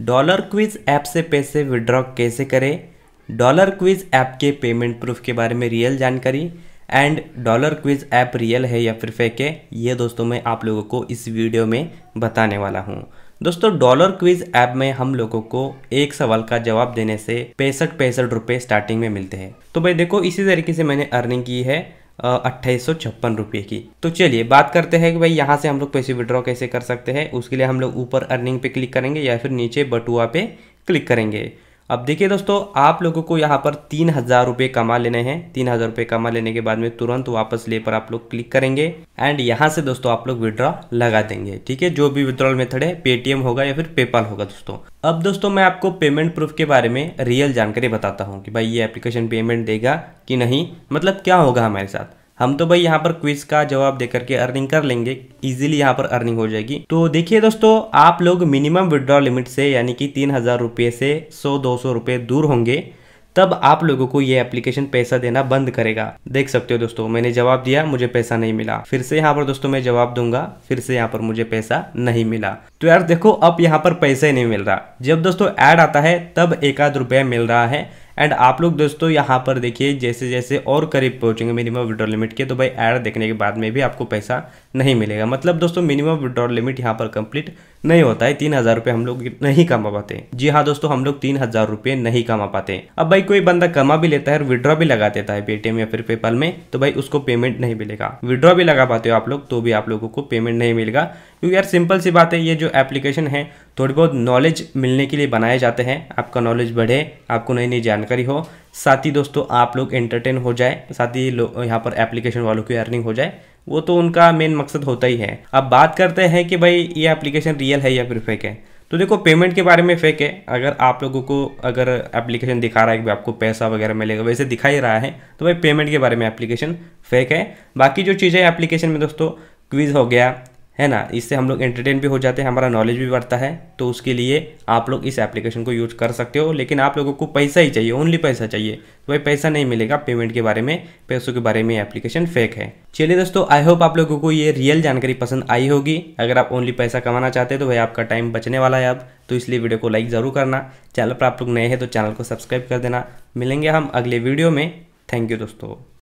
dollar quiz app से पैसे withdraw कैसे करें डॉलर क्विज ऐप के पेमेंट प्रूफ के बारे में रियल जानकारी and dollar quiz app real है या फिर फेक है ये दोस्तों मैं आप लोगों को इस वीडियो में बताने वाला हूँ दोस्तों डॉलर क्विज ऐप में हम लोगों को एक सवाल का जवाब देने से पैंसठ पैंसठ रुपये स्टार्टिंग में मिलते हैं तो भाई देखो इसी तरीके से मैंने अर्निंग की है अट्ठाईस सौ छप्पन रुपये की तो चलिए बात करते हैं कि भाई यहाँ से हम लोग पैसे विड्रॉ कैसे कर सकते हैं उसके लिए हम लोग ऊपर अर्निंग पे क्लिक करेंगे या फिर नीचे बटुआ पे क्लिक करेंगे अब देखिए दोस्तों आप लोगों को यहाँ पर तीन हज़ार रुपये कमा लेने हैं तीन हज़ार रुपये कमा लेने के बाद में तुरंत वापस ले पर आप लोग क्लिक करेंगे एंड यहाँ से दोस्तों आप लोग विड्रॉ लगा देंगे ठीक है जो भी विड्रॉल मेथड है पेटीएम होगा या फिर पेपाल होगा दोस्तों अब दोस्तों मैं आपको पेमेंट प्रूफ के बारे में रियल जानकारी बताता हूँ कि भाई ये एप्लीकेशन पेमेंट देगा कि नहीं मतलब क्या होगा हमारे साथ हम तो भाई यहाँ पर क्विज का जवाब दे करके अर्निंग कर लेंगे इजीली यहाँ पर अर्निंग हो जाएगी तो देखिए दोस्तों आप लोग मिनिमम विड्रॉ लिमिट से यानी कि तीन हज़ार रुपये से सौ दो सौ रुपये दूर होंगे तब आप लोगों को ये एप्लीकेशन पैसा देना बंद करेगा देख सकते हो दोस्तों मैंने जवाब दिया मुझे पैसा नहीं मिला फिर से यहाँ पर दोस्तों मैं जवाब दूंगा फिर से यहाँ पर मुझे पैसा नहीं मिला तो यार देखो अब यहाँ पर पैसा ही नहीं मिल रहा जब दोस्तों ऐड आता है तब एक आध रुपया मिल रहा है एंड आप लोग दोस्तों यहाँ पर देखिए जैसे जैसे और करीब पहुँचेंगे मिनिमम विड्रॉ लिमिट के तो भाई ऐड देखने के बाद में भी आपको पैसा नहीं मिलेगा मतलब दोस्तों मिनिमम विड्रॉ लिमिट यहाँ पर कंप्लीट नहीं होता है तीन हज़ार रुपये हम लोग नहीं कमा पाते जी हाँ दोस्तों हम लोग तीन हज़ार रुपये नहीं कमा पाते अब भाई कोई बंदा कमा भी लेता है और विड्रॉ भी लगा देता है पेटीएम या फिर पेपल में तो भाई उसको पेमेंट नहीं मिलेगा विड्रॉ भी लगा पाते हो आप लोग तो भी आप लोगों को पेमेंट नहीं मिलेगा क्योंकि यार सिंपल सी बात है ये जो एप्लीकेशन है थोड़ी बहुत नॉलेज मिलने के लिए बनाए जाते हैं आपका नॉलेज बढ़े आपको नई नई जानकारी हो साथ ही दोस्तों आप लोग एंटरटेन हो जाए साथ ही यहाँ पर एप्लीकेशन वालों की अर्निंग हो जाए वो तो उनका मेन मकसद होता ही है अब बात करते हैं कि भाई ये एप्लीकेशन रियल है या फिर फेक है तो देखो पेमेंट के बारे में फेक है अगर आप लोगों को अगर एप्लीकेशन दिखा रहा है कि आपको पैसा वगैरह मिलेगा वैसे दिखा ही रहा है तो भाई पेमेंट के बारे में एप्लीकेशन फेक है बाकी जो चीज़ें एप्लीकेशन में दोस्तों क्विज़ हो गया है ना इससे हम लोग एंटरटेन भी हो जाते हैं हमारा नॉलेज भी बढ़ता है तो उसके लिए आप लोग इस एप्लीकेशन को यूज़ कर सकते हो लेकिन आप लोगों को पैसा ही चाहिए ओनली पैसा चाहिए तो भाई पैसा नहीं मिलेगा पेमेंट के बारे में पैसों के बारे में एप्लीकेशन फेक है चलिए दोस्तों आई होप आप लोगों को ये रियल जानकारी पसंद आई होगी अगर आप ओनली पैसा कमाना चाहते हैं तो भाई आपका टाइम बचने वाला है अब तो इसलिए वीडियो को लाइक ज़रूर करना चैनल पर आप लोग नए हैं तो चैनल को सब्सक्राइब कर देना मिलेंगे हम अगले वीडियो में थैंक यू दोस्तों